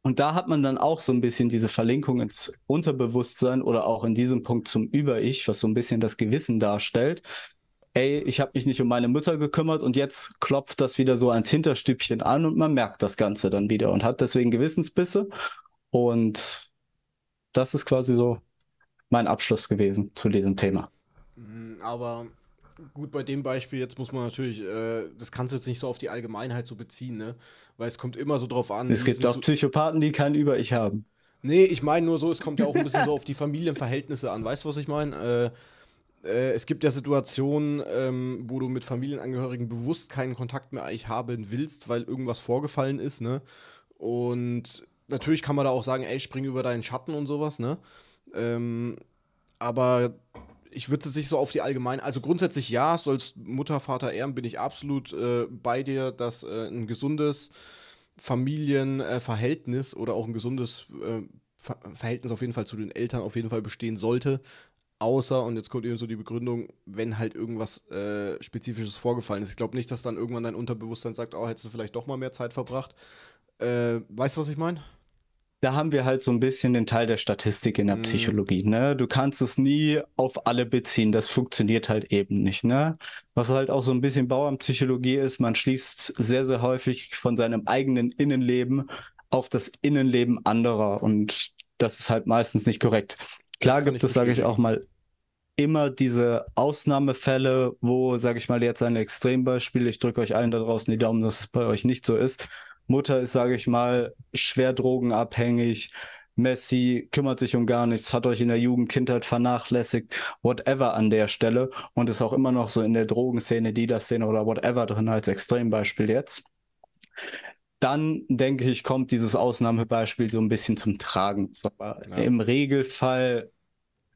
Und da hat man dann auch so ein bisschen diese Verlinkung ins Unterbewusstsein oder auch in diesem Punkt zum Über-Ich, was so ein bisschen das Gewissen darstellt. Ey, ich habe mich nicht um meine Mutter gekümmert und jetzt klopft das wieder so ans Hinterstübchen an und man merkt das Ganze dann wieder und hat deswegen Gewissensbisse. Und das ist quasi so mein Abschluss gewesen zu diesem Thema. Mhm, aber gut, bei dem Beispiel jetzt muss man natürlich, äh, das kannst du jetzt nicht so auf die Allgemeinheit so beziehen, ne? Weil es kommt immer so drauf an. Es gibt auch so Psychopathen, die kein Über-Ich haben. Nee, ich meine nur so, es kommt ja auch ein bisschen so auf die Familienverhältnisse an. Weißt du, was ich meine? Äh, äh, es gibt ja Situationen, ähm, wo du mit Familienangehörigen bewusst keinen Kontakt mehr eigentlich haben willst, weil irgendwas vorgefallen ist, ne? Und natürlich kann man da auch sagen, ey, spring über deinen Schatten und sowas, ne? Ähm, aber ich würde es nicht so auf die allgemein. Also grundsätzlich ja, sollst Mutter, Vater ehren, bin ich absolut äh, bei dir, dass äh, ein gesundes Familienverhältnis oder auch ein gesundes äh, Ver Verhältnis auf jeden Fall zu den Eltern auf jeden Fall bestehen sollte. Außer, und jetzt kommt eben so die Begründung, wenn halt irgendwas äh, Spezifisches vorgefallen ist. Ich glaube nicht, dass dann irgendwann dein Unterbewusstsein sagt, oh, hättest du vielleicht doch mal mehr Zeit verbracht. Äh, weißt du, was ich meine? da haben wir halt so ein bisschen den Teil der Statistik in der mhm. Psychologie. Ne? Du kannst es nie auf alle beziehen. Das funktioniert halt eben nicht. Ne? Was halt auch so ein bisschen Bauernpsychologie ist, man schließt sehr, sehr häufig von seinem eigenen Innenleben auf das Innenleben anderer. Und das ist halt meistens nicht korrekt. Klar gibt es, sage ich auch mal, immer diese Ausnahmefälle, wo, sage ich mal, jetzt ein Extrembeispiel, ich drücke euch allen da draußen die Daumen, dass es bei euch nicht so ist, Mutter ist, sage ich mal, schwer drogenabhängig. Messi kümmert sich um gar nichts, hat euch in der Jugend, Kindheit vernachlässigt, whatever an der Stelle und ist auch immer noch so in der Drogenszene, Dealer-Szene oder whatever drin als Extrembeispiel jetzt. Dann denke ich, kommt dieses Ausnahmebeispiel so ein bisschen zum Tragen. Ja. Im Regelfall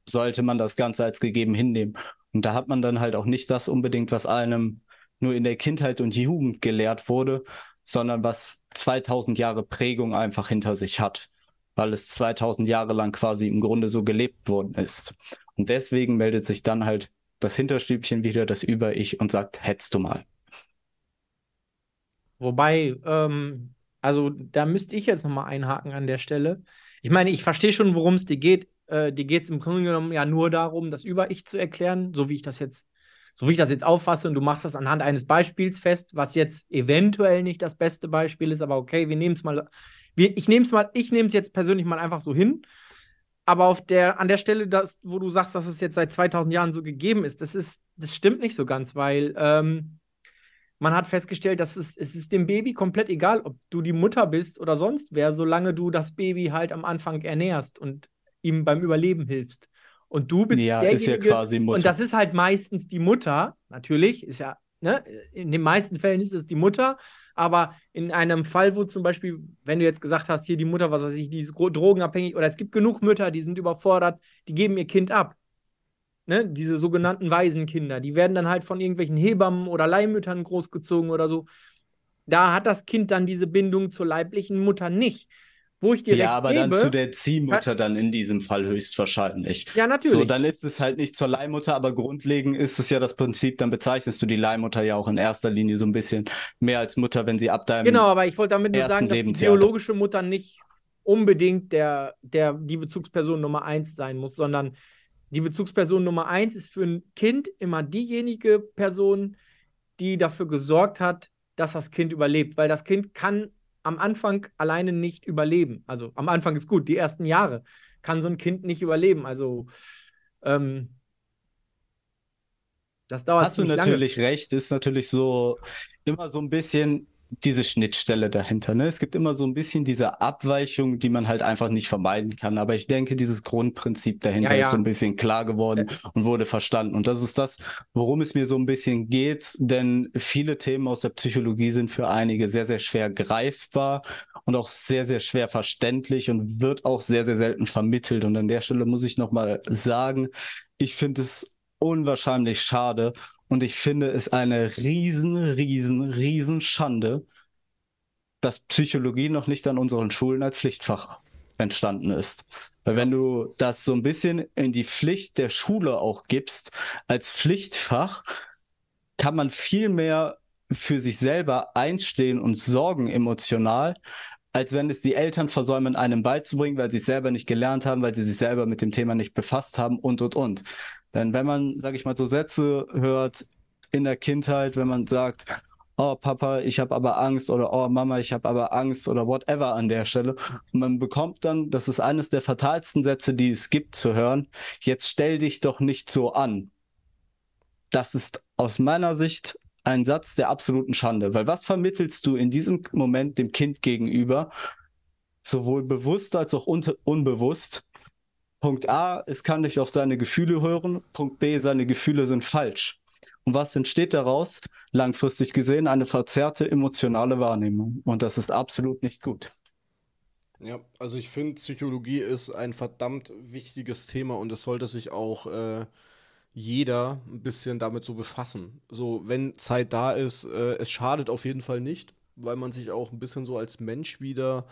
sollte man das Ganze als gegeben hinnehmen. Und da hat man dann halt auch nicht das unbedingt, was einem nur in der Kindheit und Jugend gelehrt wurde, sondern was 2000 Jahre Prägung einfach hinter sich hat, weil es 2000 Jahre lang quasi im Grunde so gelebt worden ist. Und deswegen meldet sich dann halt das Hinterstübchen wieder, das Über-Ich und sagt, hättest du mal. Wobei, ähm, also da müsste ich jetzt nochmal einhaken an der Stelle. Ich meine, ich verstehe schon, worum es dir geht. Äh, dir geht es im Grunde genommen ja nur darum, das Über-Ich zu erklären, so wie ich das jetzt so wie ich das jetzt auffasse, und du machst das anhand eines Beispiels fest, was jetzt eventuell nicht das beste Beispiel ist, aber okay, wir nehmen es mal, wir, ich nehme es mal, ich nehme es jetzt persönlich mal einfach so hin. Aber auf der, an der Stelle, das, wo du sagst, dass es jetzt seit 2000 Jahren so gegeben ist, das ist, das stimmt nicht so ganz, weil ähm, man hat festgestellt, dass es, es ist dem Baby komplett egal, ob du die Mutter bist oder sonst wer, solange du das Baby halt am Anfang ernährst und ihm beim Überleben hilfst. Und du bist ja, derjenige, ist ja quasi Mutter. Und das ist halt meistens die Mutter, natürlich, ist ja, ne, in den meisten Fällen ist es die Mutter, aber in einem Fall, wo zum Beispiel, wenn du jetzt gesagt hast, hier die Mutter, was weiß ich, die ist drogenabhängig, oder es gibt genug Mütter, die sind überfordert, die geben ihr Kind ab. Ne, diese sogenannten Waisenkinder, die werden dann halt von irgendwelchen Hebammen oder Leihmüttern großgezogen oder so. Da hat das Kind dann diese Bindung zur leiblichen Mutter nicht wo ich dir Ja, aber gebe, dann zu der Ziehmutter dann in diesem Fall höchstwahrscheinlich. Ja, natürlich. So, dann ist es halt nicht zur Leihmutter, aber grundlegend ist es ja das Prinzip, dann bezeichnest du die Leihmutter ja auch in erster Linie so ein bisschen mehr als Mutter, wenn sie ab deinem Genau, aber ich wollte damit nur sagen, dass die biologische Mutter nicht unbedingt der, der, die Bezugsperson Nummer eins sein muss, sondern die Bezugsperson Nummer eins ist für ein Kind immer diejenige Person, die dafür gesorgt hat, dass das Kind überlebt, weil das Kind kann am Anfang alleine nicht überleben. Also am Anfang ist gut, die ersten Jahre kann so ein Kind nicht überleben. Also ähm, das dauert. Hast du natürlich lange. recht, ist natürlich so immer so ein bisschen diese Schnittstelle dahinter. Ne? Es gibt immer so ein bisschen diese Abweichung, die man halt einfach nicht vermeiden kann. Aber ich denke, dieses Grundprinzip dahinter ja, ja. ist so ein bisschen klar geworden und wurde verstanden. Und das ist das, worum es mir so ein bisschen geht, denn viele Themen aus der Psychologie sind für einige sehr, sehr schwer greifbar und auch sehr, sehr schwer verständlich und wird auch sehr, sehr selten vermittelt. Und an der Stelle muss ich nochmal sagen, ich finde es unwahrscheinlich schade und ich finde es eine riesen, riesen, riesen Schande, dass Psychologie noch nicht an unseren Schulen als Pflichtfach entstanden ist. Weil wenn du das so ein bisschen in die Pflicht der Schule auch gibst, als Pflichtfach, kann man viel mehr für sich selber einstehen und sorgen emotional, als wenn es die Eltern versäumen, einem beizubringen, weil sie es selber nicht gelernt haben, weil sie sich selber mit dem Thema nicht befasst haben und, und, und. Denn wenn man, sage ich mal, so Sätze hört in der Kindheit, wenn man sagt, oh Papa, ich habe aber Angst oder oh Mama, ich habe aber Angst oder whatever an der Stelle. Und man bekommt dann, das ist eines der fatalsten Sätze, die es gibt zu hören, jetzt stell dich doch nicht so an. Das ist aus meiner Sicht ein Satz der absoluten Schande, weil was vermittelst du in diesem Moment dem Kind gegenüber, sowohl bewusst als auch unbewusst, Punkt A, es kann nicht auf seine Gefühle hören. Punkt B, seine Gefühle sind falsch. Und was entsteht daraus? Langfristig gesehen eine verzerrte emotionale Wahrnehmung. Und das ist absolut nicht gut. Ja, also ich finde, Psychologie ist ein verdammt wichtiges Thema und es sollte sich auch äh, jeder ein bisschen damit so befassen. So, wenn Zeit da ist, äh, es schadet auf jeden Fall nicht, weil man sich auch ein bisschen so als Mensch wieder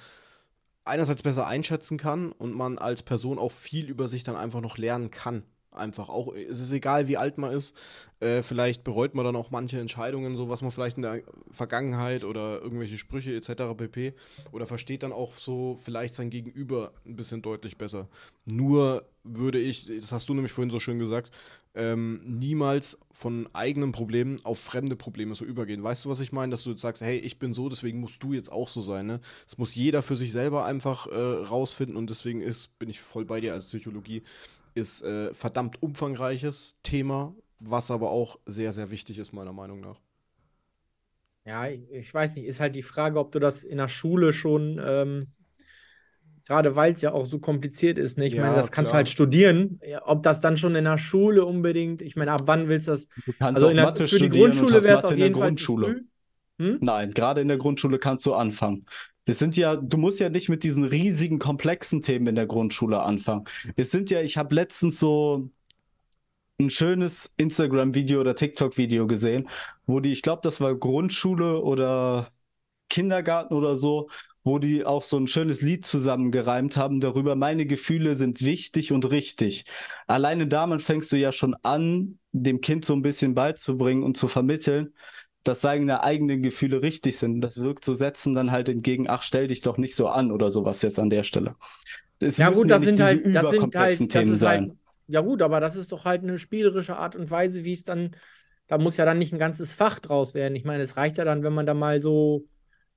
einerseits besser einschätzen kann und man als Person auch viel über sich dann einfach noch lernen kann. Einfach auch, es ist egal, wie alt man ist, äh, vielleicht bereut man dann auch manche Entscheidungen, so was man vielleicht in der Vergangenheit oder irgendwelche Sprüche etc. pp. Oder versteht dann auch so vielleicht sein Gegenüber ein bisschen deutlich besser. Nur würde ich, das hast du nämlich vorhin so schön gesagt, ähm, niemals von eigenen Problemen auf fremde Probleme so übergehen. Weißt du, was ich meine? Dass du sagst, hey, ich bin so, deswegen musst du jetzt auch so sein. Ne? muss jeder für sich selber einfach äh, rausfinden und deswegen ist, bin ich voll bei dir als Psychologie, ist äh, verdammt umfangreiches Thema, was aber auch sehr, sehr wichtig ist, meiner Meinung nach. Ja, ich weiß nicht, ist halt die Frage, ob du das in der Schule schon ähm, Gerade weil es ja auch so kompliziert ist. Ne? Ich ja, meine, das kannst du halt studieren. Ja, ob das dann schon in der Schule unbedingt, ich meine, ab wann willst du das? Du kannst also in der, Mathe für die Grundschule wäre es auf jeden Fall Hm? Nein, gerade in der Grundschule kannst du anfangen. Es sind ja, du musst ja nicht mit diesen riesigen, komplexen Themen in der Grundschule anfangen. Es sind ja, ich habe letztens so ein schönes Instagram-Video oder TikTok-Video gesehen, wo die, ich glaube, das war Grundschule oder Kindergarten oder so, wo die auch so ein schönes Lied zusammengereimt haben darüber, meine Gefühle sind wichtig und richtig. Alleine damit fängst du ja schon an, dem Kind so ein bisschen beizubringen und zu vermitteln, dass seine eigenen Gefühle richtig sind. Das wirkt so setzen dann halt entgegen, ach, stell dich doch nicht so an oder sowas jetzt an der Stelle. Es ja gut, das ja sind halt, das sind halt, das ist halt sein. halt, ja gut, aber das ist doch halt eine spielerische Art und Weise, wie es dann, da muss ja dann nicht ein ganzes Fach draus werden. Ich meine, es reicht ja dann, wenn man da mal so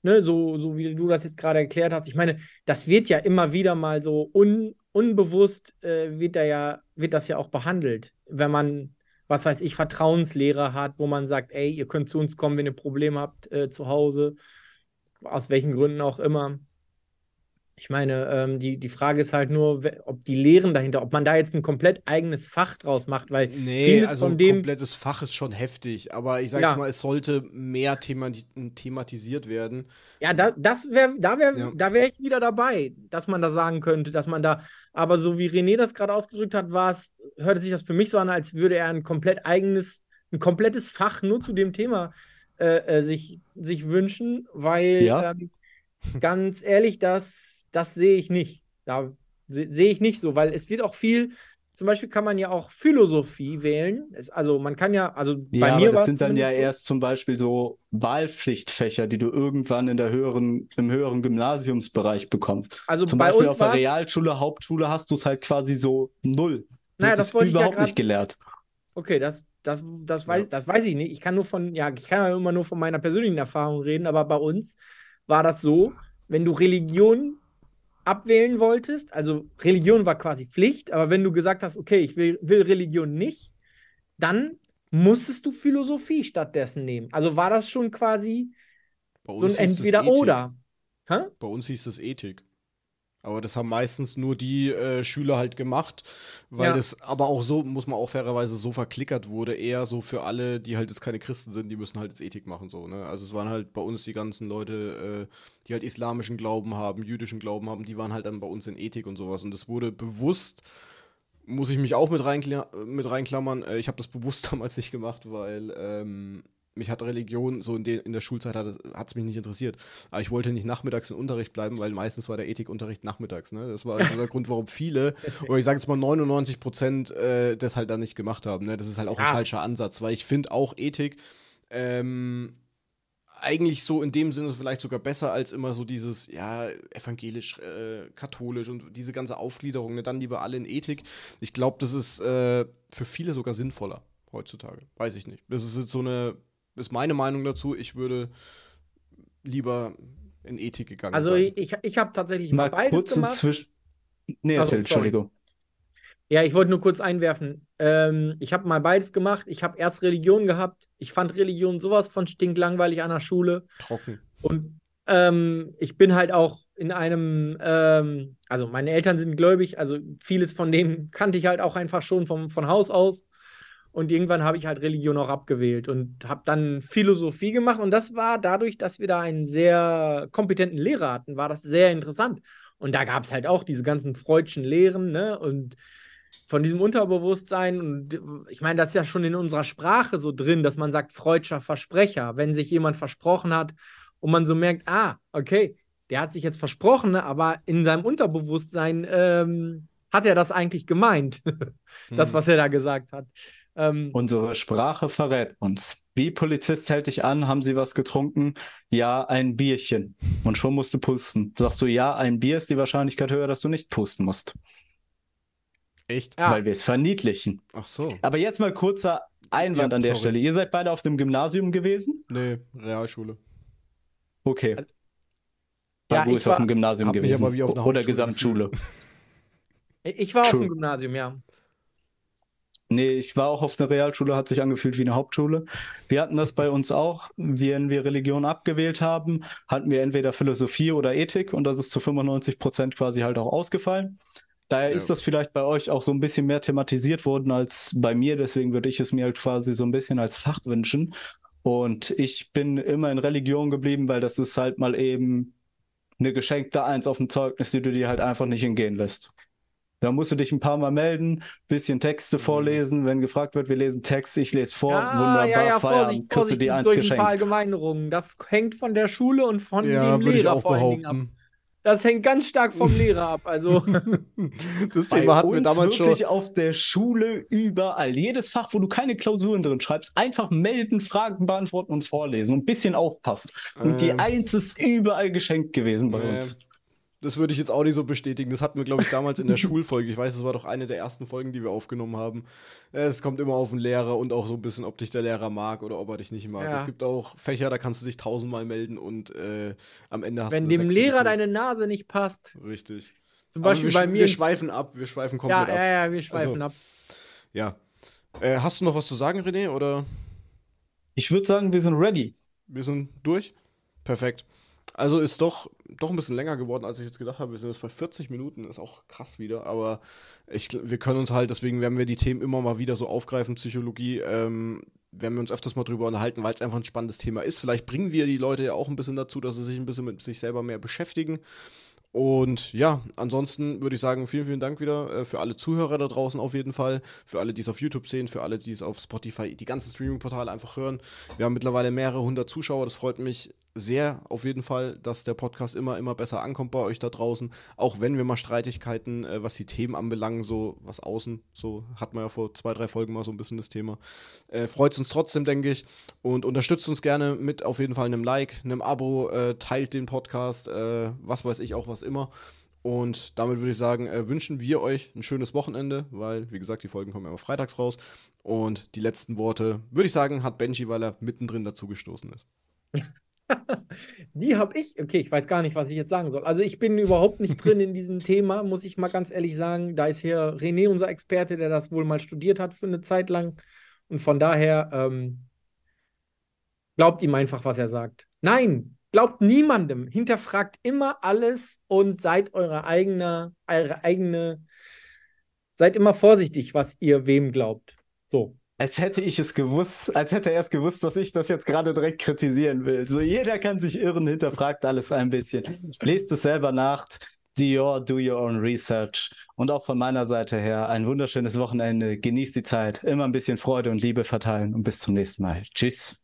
ne, so, so wie du das jetzt gerade erklärt hast, ich meine, das wird ja immer wieder mal so un, unbewusst, äh, wird, da ja, wird das ja auch behandelt, wenn man, was weiß ich, Vertrauenslehrer hat, wo man sagt, ey, ihr könnt zu uns kommen, wenn ihr Probleme habt äh, zu Hause, aus welchen Gründen auch immer. Ich meine, ähm, die, die Frage ist halt nur, ob die Lehren dahinter, ob man da jetzt ein komplett eigenes Fach draus macht, weil nee, vieles also von dem ein komplettes Fach ist schon heftig, aber ich sage ja. mal, es sollte mehr themati thematisiert werden. Ja, da, das wär, da wäre ja. da wär ich wieder dabei, dass man da sagen könnte, dass man da, aber so wie René das gerade ausgedrückt hat, war es, hörte sich das für mich so an, als würde er ein komplett eigenes, ein komplettes Fach nur zu dem Thema äh, äh sich, sich wünschen, weil ja. ähm, ganz ehrlich, das das sehe ich nicht. Da sehe ich nicht so, weil es wird auch viel, zum Beispiel kann man ja auch Philosophie wählen. also man kann ja, also bei ja, mir. Aber das sind dann ja erst zum Beispiel so Wahlpflichtfächer, die du irgendwann in der höheren, im höheren Gymnasiumsbereich bekommst. Also zum bei Beispiel uns auf der Realschule, Hauptschule hast du es halt quasi so null. Naja, das wollte überhaupt ich ja grad... nicht gelehrt. Okay, das, das, das, weiß, ja. das weiß ich nicht. Ich kann nur von, ja, ich kann ja immer nur von meiner persönlichen Erfahrung reden, aber bei uns war das so, wenn du Religion abwählen wolltest, also Religion war quasi Pflicht, aber wenn du gesagt hast, okay, ich will, will Religion nicht, dann musstest du Philosophie stattdessen nehmen. Also war das schon quasi so ein Entweder-Oder. Bei uns hieß das Ethik. Aber das haben meistens nur die äh, Schüler halt gemacht, weil ja. das aber auch so, muss man auch fairerweise so verklickert wurde, eher so für alle, die halt jetzt keine Christen sind, die müssen halt jetzt Ethik machen, so, ne? Also es waren halt bei uns die ganzen Leute, äh, die halt islamischen Glauben haben, jüdischen Glauben haben, die waren halt dann bei uns in Ethik und sowas. Und das wurde bewusst, muss ich mich auch mit, reinkla mit reinklammern, äh, ich habe das bewusst damals nicht gemacht, weil ähm, mich hat Religion so in, de, in der Schulzeit hat es mich nicht interessiert. Aber ich wollte nicht nachmittags im Unterricht bleiben, weil meistens war der Ethikunterricht nachmittags. Ne? Das war der Grund, warum viele, oder ich sage jetzt mal 99 Prozent, äh, das halt dann nicht gemacht haben. Ne? Das ist halt auch ja. ein ah. falscher Ansatz, weil ich finde auch Ethik ähm, eigentlich so in dem Sinne vielleicht sogar besser als immer so dieses, ja, evangelisch, äh, katholisch und diese ganze Aufgliederung, ne? dann lieber alle in Ethik. Ich glaube, das ist äh, für viele sogar sinnvoller heutzutage. Weiß ich nicht. Das ist jetzt so eine ist meine Meinung dazu. Ich würde lieber in Ethik gegangen also sein. Also ich, ich habe tatsächlich mal beides kurz gemacht. Zwischen nee, also, erzähl, Entschuldigung. Ja, ich wollte nur kurz einwerfen. Ähm, ich habe mal beides gemacht. Ich habe erst Religion gehabt. Ich fand Religion sowas von stinklangweilig an der Schule. Trocken. Und ähm, ich bin halt auch in einem, ähm, also meine Eltern sind gläubig, also vieles von dem kannte ich halt auch einfach schon vom, von Haus aus. Und irgendwann habe ich halt Religion auch abgewählt und habe dann Philosophie gemacht. Und das war dadurch, dass wir da einen sehr kompetenten Lehrer hatten, war das sehr interessant. Und da gab es halt auch diese ganzen freudschen Lehren ne? und von diesem Unterbewusstsein. Und ich meine, das ist ja schon in unserer Sprache so drin, dass man sagt, freudscher Versprecher, wenn sich jemand versprochen hat und man so merkt, ah, okay, der hat sich jetzt versprochen, ne? aber in seinem Unterbewusstsein ähm, hat er das eigentlich gemeint, das, hm. was er da gesagt hat. Ähm, Unsere Sprache verrät uns. Wie Polizist hält dich an, haben sie was getrunken? Ja, ein Bierchen. Und schon musst du pusten. Sagst du ja, ein Bier ist die Wahrscheinlichkeit höher, dass du nicht pusten musst. Echt? Ja. Weil wir es verniedlichen. Ach so. Aber jetzt mal kurzer Einwand ja, an der sorry. Stelle. Ihr seid beide auf dem Gymnasium gewesen? Nee, Realschule. Okay. Also, ja, Babu ist war, auf dem Gymnasium gewesen. Oder Gesamtschule. ich war auf dem Gymnasium, ja. Nee, ich war auch auf einer Realschule, hat sich angefühlt wie eine Hauptschule. Wir hatten das bei uns auch. Wenn wir Religion abgewählt haben, hatten wir entweder Philosophie oder Ethik und das ist zu 95 Prozent quasi halt auch ausgefallen. Daher ja. ist das vielleicht bei euch auch so ein bisschen mehr thematisiert worden als bei mir. Deswegen würde ich es mir halt quasi so ein bisschen als Fach wünschen. Und ich bin immer in Religion geblieben, weil das ist halt mal eben eine geschenkte Eins auf dem Zeugnis, die du dir halt einfach nicht hingehen lässt. Da musst du dich ein paar Mal melden, bisschen Texte mhm. vorlesen. Wenn gefragt wird, wir lesen Text, ich lese vor, ah, wunderbar, ja, ja, Feierabend, Vorsicht, kriegst Vorsicht, du die eins geschenkt. Verallgemeinerungen, das hängt von der Schule und von ja, dem Lehrer vor allen Dingen ab. Das hängt ganz stark vom Lehrer ab. Also das Thema hatten wir damals wirklich schon. auf der Schule überall. Jedes Fach, wo du keine Klausuren drin schreibst, einfach melden, Fragen beantworten und vorlesen und ein bisschen aufpassen. Und ähm. die äh. Eins ist überall geschenkt gewesen bei ähm. uns. Das würde ich jetzt auch nicht so bestätigen. Das hatten wir, glaube ich, damals in der Schulfolge. Ich weiß, das war doch eine der ersten Folgen, die wir aufgenommen haben. Äh, es kommt immer auf den Lehrer und auch so ein bisschen, ob dich der Lehrer mag oder ob er dich nicht mag. Ja. Es gibt auch Fächer, da kannst du dich tausendmal melden und äh, am Ende hast Wenn du. Wenn dem Lehrer Gefühl. deine Nase nicht passt. Richtig. Zum Beispiel wir, bei mir. Wir schweifen ab, wir schweifen komplett ja, ab. Ja, ja, wir schweifen also, ab. Ja. Äh, hast du noch was zu sagen, René? Oder? Ich würde sagen, wir sind ready. Wir sind durch? Perfekt. Also ist doch, doch ein bisschen länger geworden, als ich jetzt gedacht habe. Wir sind jetzt bei 40 Minuten, ist auch krass wieder, aber ich, wir können uns halt, deswegen werden wir die Themen immer mal wieder so aufgreifen, Psychologie, ähm, werden wir uns öfters mal drüber unterhalten, weil es einfach ein spannendes Thema ist. Vielleicht bringen wir die Leute ja auch ein bisschen dazu, dass sie sich ein bisschen mit sich selber mehr beschäftigen. Und ja, ansonsten würde ich sagen, vielen, vielen Dank wieder äh, für alle Zuhörer da draußen auf jeden Fall, für alle, die es auf YouTube sehen, für alle, die es auf Spotify, die ganzen Streaming-Portale einfach hören. Wir haben mittlerweile mehrere hundert Zuschauer, das freut mich sehr auf jeden Fall, dass der Podcast immer, immer besser ankommt bei euch da draußen. Auch wenn wir mal Streitigkeiten, äh, was die Themen anbelangen, so was außen, so hat man ja vor zwei, drei Folgen mal so ein bisschen das Thema. Äh, Freut uns trotzdem, denke ich. Und unterstützt uns gerne mit auf jeden Fall einem Like, einem Abo, äh, teilt den Podcast, äh, was weiß ich auch, was immer. Und damit würde ich sagen, äh, wünschen wir euch ein schönes Wochenende, weil, wie gesagt, die Folgen kommen ja immer freitags raus. Und die letzten Worte, würde ich sagen, hat Benji, weil er mittendrin dazugestoßen gestoßen ist. Nie habe ich, okay, ich weiß gar nicht, was ich jetzt sagen soll. Also ich bin überhaupt nicht drin in diesem Thema, muss ich mal ganz ehrlich sagen. Da ist hier René, unser Experte, der das wohl mal studiert hat für eine Zeit lang. Und von daher ähm, glaubt ihm einfach, was er sagt. Nein, glaubt niemandem. Hinterfragt immer alles und seid eure eigene, eure eigene, seid immer vorsichtig, was ihr wem glaubt. So als hätte ich es gewusst, als hätte er es gewusst, dass ich das jetzt gerade direkt kritisieren will. So jeder kann sich irren, hinterfragt alles ein bisschen. Lest es selber nach. Dior, do your own research. Und auch von meiner Seite her ein wunderschönes Wochenende. Genießt die Zeit. Immer ein bisschen Freude und Liebe verteilen und bis zum nächsten Mal. Tschüss.